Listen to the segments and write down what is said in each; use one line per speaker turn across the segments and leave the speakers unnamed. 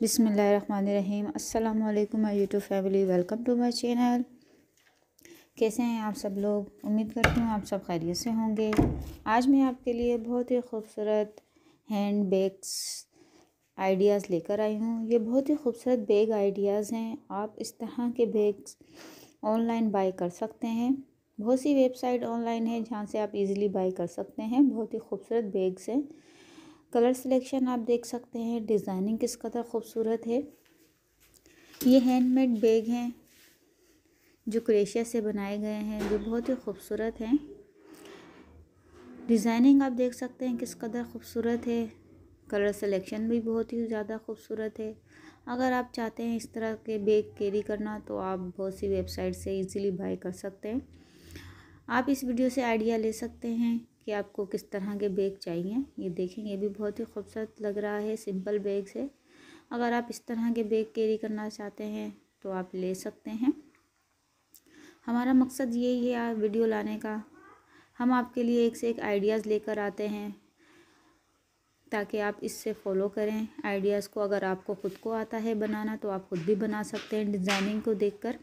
बिसमीम अल्लाम my YouTube family welcome to my channel कैसे हैं आप सब लोग उम्मीद करती हूँ आप सब खैरियत से होंगे आज मैं आपके लिए बहुत ही खूबसूरत हैंड बैग्स आइडियाज़ लेकर आई हूँ ये बहुत ही खूबसूरत बैग आइडियाज़ हैं आप इस तरह के बैग्स ऑनलाइन बाई कर सकते हैं बहुत सी वेबसाइट ऑनलाइन है जहाँ से आप इजीली बाई कर सकते हैं बहुत ही खूबसूरत बैग्स हैं कलर सिलेक्शन आप देख सकते हैं डिज़ाइनिंग किस कदर ख़ूबसूरत है ये हैंडमेड बैग हैं जो क्रेशिया से बनाए गए हैं जो बहुत ही खूबसूरत हैं डिज़ाइनिंग आप देख सकते हैं किस कदर ख़ूबसूरत है कलर सिलेक्शन भी बहुत ही ज़्यादा खूबसूरत है अगर आप चाहते हैं इस तरह के बैग कैरी करना तो आप बहुत सी वेबसाइट से इजीली बाय कर सकते हैं आप इस वीडियो से आइडिया ले सकते हैं कि आपको किस तरह के बैग चाहिए ये देखेंगे ये भी बहुत ही खूबसूरत लग रहा है सिंपल बैग से अगर आप इस तरह के बैग कैरी करना चाहते हैं तो आप ले सकते हैं हमारा मकसद यही है वीडियो लाने का हम आपके लिए एक से एक आइडियाज़ लेकर आते हैं ताकि आप इससे फॉलो करें आइडियाज़ को अगर आपको ख़ुद को आता है बनाना तो आप ख़ुद भी बना सकते हैं डिज़ाइनिंग को देखकर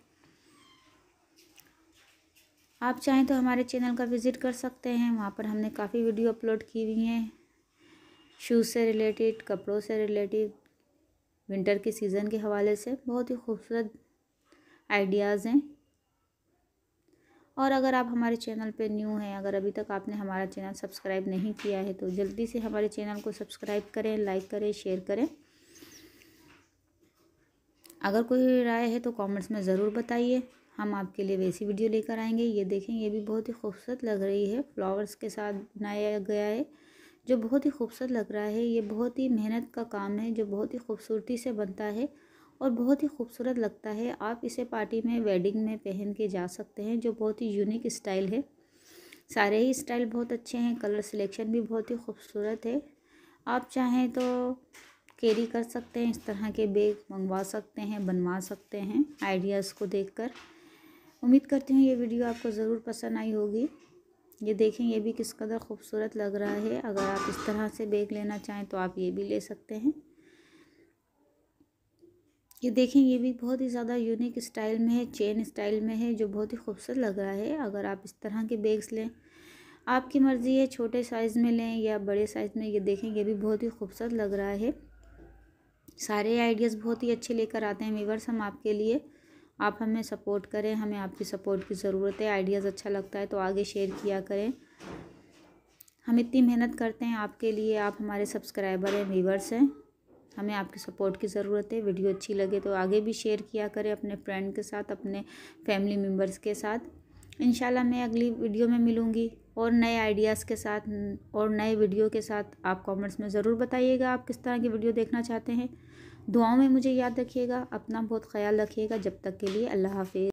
आप चाहें तो हमारे चैनल का विज़िट कर सकते हैं वहाँ पर हमने काफ़ी वीडियो अपलोड की हुई हैं शूज़ से रिलेटेड कपड़ों से रिलेटेड विंटर के सीज़न के हवाले से बहुत ही खूबसूरत आइडियाज़ हैं और अगर आप हमारे चैनल पर न्यू हैं अगर अभी तक आपने हमारा चैनल सब्सक्राइब नहीं किया है तो जल्दी से हमारे चैनल को सब्सक्राइब करें लाइक करें शेयर करें अगर कोई राय है तो कमेंट्स में ज़रूर बताइए हम आपके लिए वैसी वीडियो लेकर आएंगे ये देखें ये भी बहुत ही खूबसूरत लग रही है फ्लावर्स के साथ बनाया गया है जो बहुत ही खूबसूरत लग रहा है ये बहुत ही मेहनत का काम है जो बहुत ही खूबसूरती से बनता है और बहुत ही खूबसूरत लगता है आप इसे पार्टी में वेडिंग में पहन के जा सकते हैं जो बहुत ही यूनिक स्टाइल है सारे ही स्टाइल बहुत अच्छे हैं कलर सिलेक्शन भी बहुत ही खूबसूरत है आप चाहें तो कैरी कर सकते हैं इस तरह के बैग मंगवा सकते हैं बनवा सकते हैं आइडियाज़ को देखकर उम्मीद करती हूँ ये वीडियो आपको ज़रूर पसंद आई होगी ये देखें ये भी किस कदर खूबसूरत लग रहा है अगर आप इस तरह से बैग लेना चाहें तो आप ये भी ले सकते हैं ये देखें ये भी बहुत ही ज़्यादा यूनिक स्टाइल में है चेन स्टाइल में है जो बहुत ही खूबसूरत लग रहा है अगर आप इस तरह के बैग्स लें आपकी मर्ज़ी है छोटे साइज़ में लें या बड़े साइज़ में ये देखें ये भी बहुत ही खूबसूरत लग रहा है सारे आइडियाज़ बहुत ही अच्छे लेकर आते हैं वीवर्स हम आपके लिए आप हमें सपोर्ट करें हमें आपकी सपोर्ट की ज़रूरत है आइडियाज़ अच्छा लगता है तो आगे शेयर किया करें हम इतनी मेहनत करते हैं आपके लिए आप हमारे सब्सक्राइबर हैं व्यूवर्स हैं हमें आपकी सपोर्ट की ज़रूरत है वीडियो अच्छी लगे तो आगे भी शेयर किया करें अपने फ्रेंड के साथ अपने फैमिली मेम्बर्स के साथ इन मैं अगली वीडियो में मिलूँगी और नए आइडियाज़ के साथ और नए वीडियो के साथ आप कमेंट्स में ज़रूर बताइएगा आप किस तरह की वीडियो देखना चाहते हैं दुआओं में मुझे याद रखिएगा अपना बहुत ख्याल रखिएगा जब तक के लिए अल्लाह हाफिज़